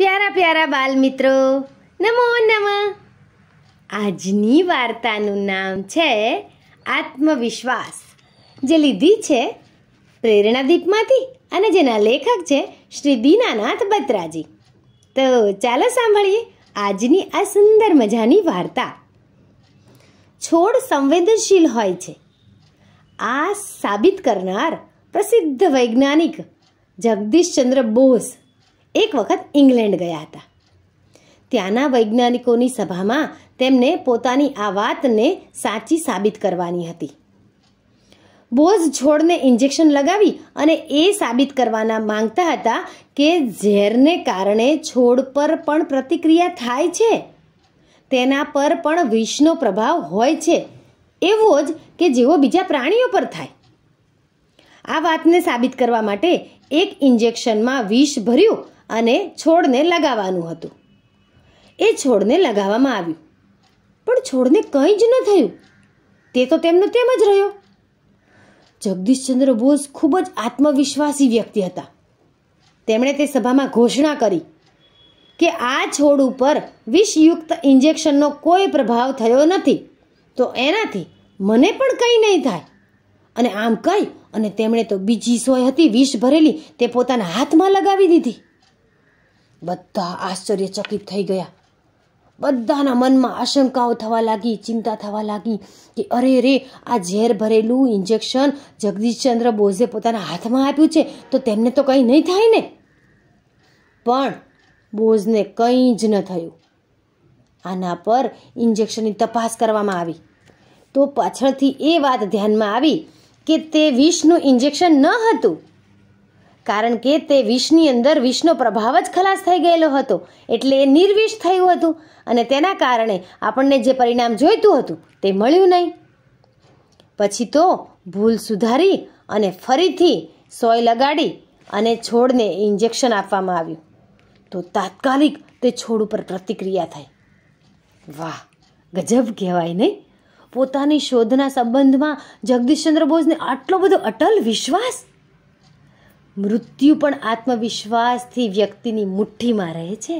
પ્યારા પ્યારા બાલમિત્રો નમો નમ આજની વાર્તાનું નામ છે આત્મવિશ્વાસ જે લીધી છે પ્રેરણાદીપમાંથી અને જેના લેખક છે શ્રી દીનાનાથ બત્રાજી તો ચાલો સાંભળીએ આજની આ સુંદર મજાની વાર્તા છોડ સંવેદનશીલ હોય છે આ સાબિત કરનાર પ્રસિદ્ધ વૈજ્ઞાનિક જગદીશચંદ્ર બોઝ એક વખત ઇંગ્લેન્ડ ગયા હતા ત્યાંના વૈજ્ઞાનિકોની સભામાં તેમને પોતાની આ વાતને સાચી સાબિત કરવાની હતી બોઝ છોડને ઇન્જેક્શન લગાવી અને એ સાબિત કરવાના માંગતા હતા કે ઝેરને કારણે છોડ પર પણ પ્રતિક્રિયા થાય છે તેના પર પણ વિષનો પ્રભાવ હોય છે એવો જ કે જેવો બીજા પ્રાણીઓ પર થાય આ વાતને સાબિત કરવા માટે એક ઇન્જેક્શનમાં વિષ ભર્યું અને છોડને લગાવવાનું હતું એ છોડને લગાવવામાં આવ્યું પણ છોડને કંઈ જ ન થયું તે તો તેમનો તેમ જ રહ્યો જગદીશચંદ્ર બોઝ ખૂબ જ આત્મવિશ્વાસી વ્યક્તિ હતા તેમણે તે સભામાં ઘોષણા કરી કે આ છોડ ઉપર વિષયુક્ત ઇન્જેક્શનનો કોઈ પ્રભાવ થયો નથી તો એનાથી મને પણ કંઈ નહીં થાય અને આમ કહી અને તેમણે તો બીજી સોય હતી વિષ ભરેલી તે પોતાના હાથમાં લગાવી દીધી બધા આશ્ચર્યચકિત થઈ ગયા બધાના મનમાં આશંકાઓ થવા લાગી ચિંતા થવા લાગી કે અરે રે આ ઝેર ભરેલું ઇન્જેક્શન જગદીશચંદ્ર બોઝે પોતાના હાથમાં આપ્યું છે તો તેમને તો કંઈ નહીં થાય ને પણ બોઝને કંઈ જ ન થયું આના પર ઇન્જેક્શનની તપાસ કરવામાં આવી તો પાછળથી એ વાત ધ્યાનમાં આવી કે તે વિષનું ઇન્જેક્શન ન હતું કારણ કે તે વિષની અંદર વિષનો પ્રભાવ જ ખલાસ થઈ ગયેલો હતો એટલે એ નિર્વિષ થયું હતું અને તેના કારણે આપણને જે પરિણામ જોઈતું હતું તે મળ્યું નહીં પછી તો ભૂલ સુધારી અને ફરીથી સોય લગાડી અને છોડને ઇન્જેક્શન આપવામાં આવ્યું તો તાત્કાલિક તે છોડ ઉપર પ્રતિક્રિયા થઈ વાહ ગજબ કહેવાય નહીં પોતાની શોધના સંબંધમાં જગદીશચંદ્ર બોઝને આટલો બધો અટલ વિશ્વાસ મૃત્યુ પણ આત્મવિશ્વાસથી વ્યક્તિની મુઠ્ઠીમાં રહે છે